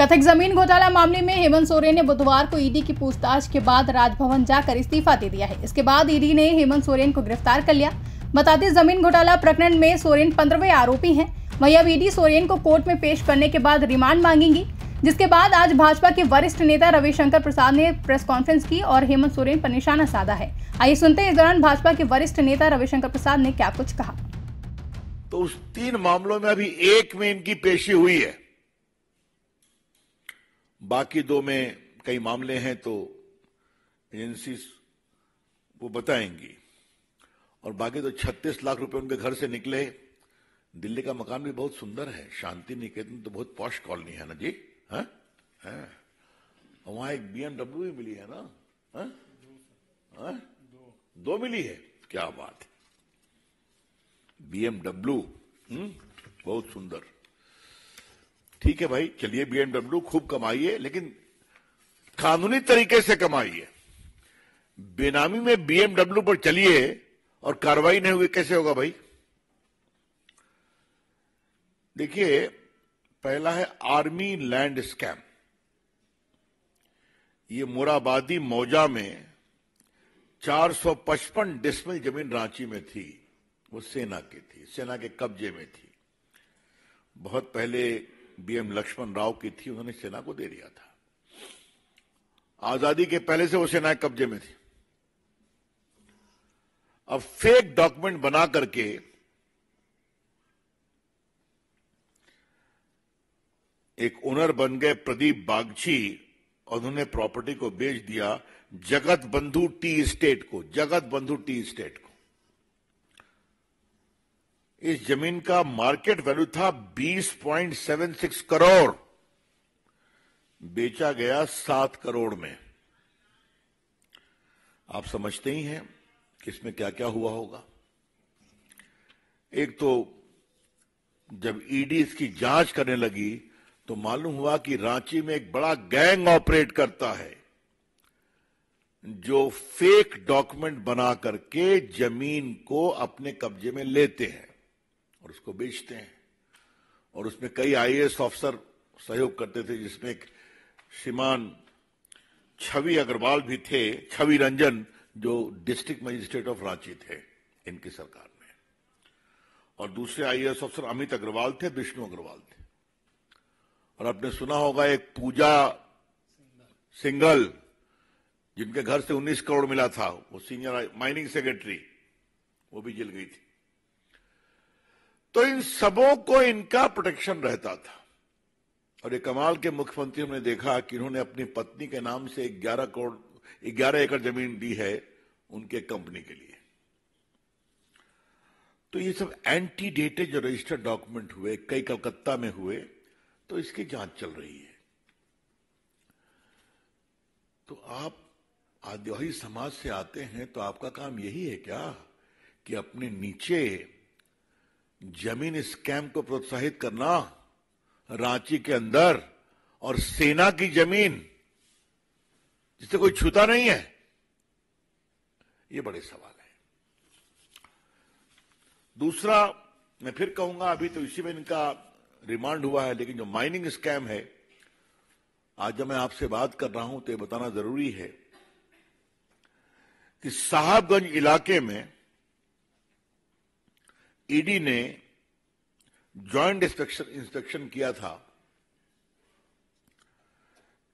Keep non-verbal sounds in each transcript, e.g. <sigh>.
कथक जमीन घोटाला मामले में हेमंत सोरेन ने बुधवार को ईडी की पूछताछ के बाद राजभवन जाकर इस्तीफा दे दिया है इसके बाद ईडी ने हेमंत सोरेन को गिरफ्तार कर लिया बताते जमीन घोटाला प्रकरण में सोरेन पंद्रहवें आरोपी हैं वही अब ईडी सोरेन को कोर्ट में पेश करने के बाद रिमांड मांगेंगी जिसके बाद आज भाजपा के वरिष्ठ नेता रविशंकर प्रसाद ने प्रेस कॉन्फ्रेंस की और हेमंत सोरेन पर निशाना साधा है आइए सुनते हैं इस दौरान भाजपा के वरिष्ठ नेता रविशंकर प्रसाद ने क्या कुछ कहा तो उस तीन मामलों में अभी एक में इनकी पेशी हुई है बाकी दो में कई मामले हैं तो एजेंसी वो बताएंगी और बाकी तो 36 लाख रुपए उनके घर से निकले दिल्ली का मकान भी बहुत सुंदर है शांति निकेतन तो बहुत पॉश कॉलोनी है ना जी है हाँ? हाँ। वहां एक बीएमडब्ल्यू भी मिली है ना दो।, हाँ? दो मिली है क्या बात है बीएमडब्ल्यू हम्म, बहुत सुंदर ठीक है भाई चलिए बीएमडब्ल्यू खूब कमाइए लेकिन कानूनी तरीके से कमाइए बेनामी में बीएमडब्ल्यू पर चलिए और कार्रवाई नहीं हुई कैसे होगा भाई देखिए पहला है आर्मी लैंड स्कैम ये मुराबादी मौजा में 455 डिस्मिल जमीन रांची में थी वो सेना की थी सेना के कब्जे में थी बहुत पहले बीएम लक्ष्मण राव की थी उन्होंने सेना को दे दिया था आजादी के पहले से वो सेना कब्जे में थी अब फेक डॉक्यूमेंट बना करके एक ओनर बन गए प्रदीप बागची और उन्होंने प्रॉपर्टी को बेच दिया जगत बंधु टी स्टेट को जगत बंधु टी स्टेट को इस जमीन का मार्केट वैल्यू था 20.76 करोड़ बेचा गया सात करोड़ में आप समझते ही हैं कि इसमें क्या क्या हुआ होगा एक तो जब ईडी e इसकी जांच करने लगी तो मालूम हुआ कि रांची में एक बड़ा गैंग ऑपरेट करता है जो फेक डॉक्यूमेंट बना करके जमीन को अपने कब्जे में लेते हैं और उसको बेचते हैं और उसमें कई आईएएस अफसर सहयोग करते थे जिसमें एक श्रीमान छवि अग्रवाल भी थे छवि रंजन जो डिस्ट्रिक्ट मजिस्ट्रेट ऑफ रांची थे इनकी सरकार में और दूसरे आईएएस अफसर अमित अग्रवाल थे विष्णु अग्रवाल थे और आपने सुना होगा एक पूजा सिंगल जिनके घर से 19 करोड़ मिला था वो सीनियर माइनिंग सेक्रेटरी वो भी जल गई थी तो इन सबों को इनका प्रोटेक्शन रहता था और ये कमाल के मुख्यमंत्री ने देखा कि इन्होंने अपनी पत्नी के नाम से 11 करोड़ 11 एकड़ जमीन दी है उनके कंपनी के लिए तो ये सब एंटी डेटेड जो रजिस्टर्ड डॉक्यूमेंट हुए कई कलकत्ता में हुए तो इसकी जांच चल रही है तो आप आदिवासी समाज से आते हैं तो आपका काम यही है क्या कि अपने नीचे जमीन स्कैम को प्रोत्साहित करना रांची के अंदर और सेना की जमीन जिसे कोई छूता नहीं है ये बड़े सवाल है दूसरा मैं फिर कहूंगा अभी तो इसी में इनका रिमांड हुआ है लेकिन जो माइनिंग स्कैम है आज जब मैं आपसे बात कर रहा हूं तो ये बताना जरूरी है कि साहबगंज इलाके में ईडी ने जॉइंट इंस्पेक्शन इंस्पेक्शन किया था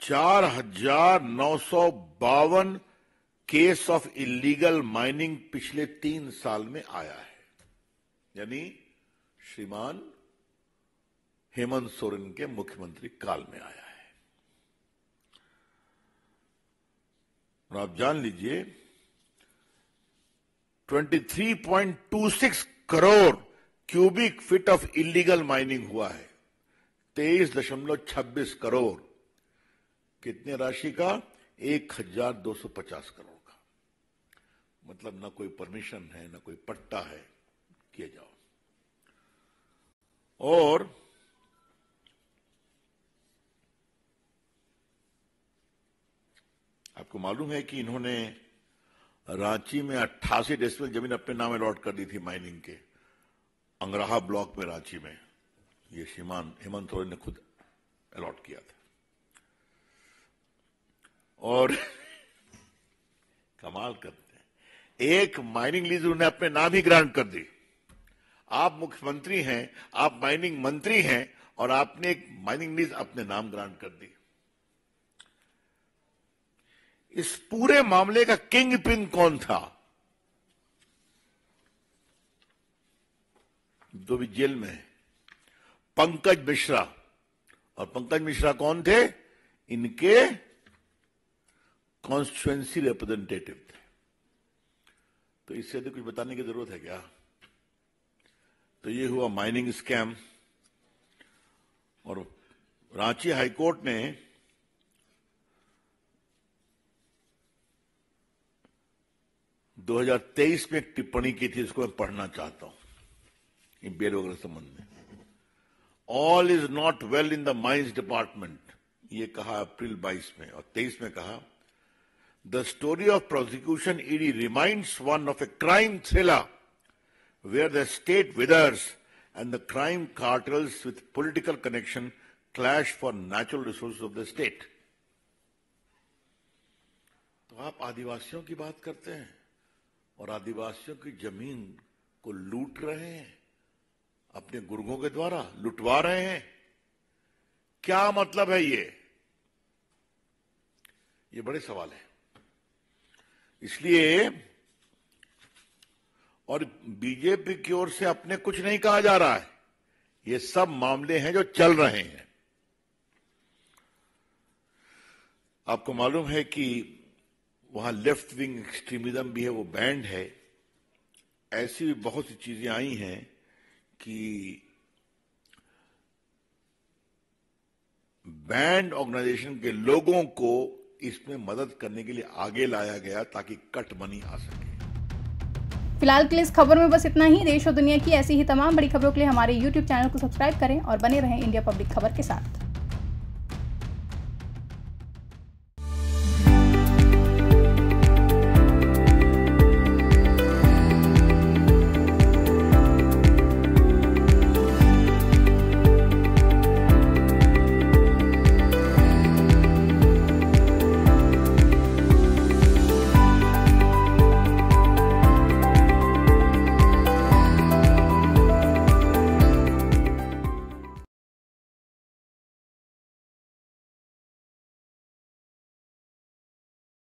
चार हजार नौ सौ बावन केस ऑफ इलीगल माइनिंग पिछले तीन साल में आया है यानी श्रीमान हेमंत सोरेन के मुख्यमंत्री काल में आया है और आप जान लीजिए 23.26 crore cubic feet of illegal mining हुआ है तेईस दशमलव छब्बीस करोड़ कितने राशि का एक हजार दो सौ पचास करोड़ का मतलब ना कोई परमिशन है ना कोई पट्टा है किए जाओ और आपको मालूम है कि इन्होंने रांची में अट्ठासी डेस्मिल जमीन अपने नाम अलॉट कर दी थी माइनिंग के अंग्राहा ब्लॉक में रांची में ये सीमान हेमंत सोरेन ने खुद अलॉट किया था और <laughs> कमाल करते हैं एक माइनिंग लीज उन्हें अपने नाम ही ग्रांट कर दी आप मुख्यमंत्री हैं आप माइनिंग मंत्री हैं और आपने एक माइनिंग लीज अपने नाम ग्रांट कर दी इस पूरे मामले का किंग पिन कौन था जो भी जेल में है पंकज मिश्रा और पंकज मिश्रा कौन थे इनके कॉन्स्टिट्युएंसी रिप्रेजेंटेटिव थे तो इससे अधिक कुछ बताने की जरूरत है क्या तो ये हुआ माइनिंग स्कैम और रांची हाईकोर्ट ने 2023 में एक टिप्पणी की थी इसको मैं पढ़ना चाहता हूं इन बेरोगर संबंध में all is not well in the mines department ये कहा अप्रैल 22 में और 23 में कहा the story of prosecution ED reminds one of a crime thriller where the state withers and the crime cartels with political connection clash for natural resources of the state तो आप आदिवासियों की बात करते हैं और आदिवासियों की जमीन को लूट रहे हैं अपने गुर्गों के द्वारा लुटवा रहे हैं क्या मतलब है ये ये बड़े सवाल है इसलिए और बीजेपी की ओर से अपने कुछ नहीं कहा जा रहा है ये सब मामले हैं जो चल रहे हैं आपको मालूम है कि वहां लेफ्ट विंग एक्सट्रीमिज्म भी है वो बैंड है ऐसी भी बहुत सी चीजें आई हैं कि बैंड ऑर्गेनाइजेशन के लोगों को इसमें मदद करने के लिए आगे लाया गया ताकि कट मनी आ सके फिलहाल के लिए इस खबर में बस इतना ही देश और दुनिया की ऐसी ही तमाम बड़ी खबरों के लिए हमारे YouTube चैनल को सब्सक्राइब करें और बने रहें इंडिया पब्लिक खबर के साथ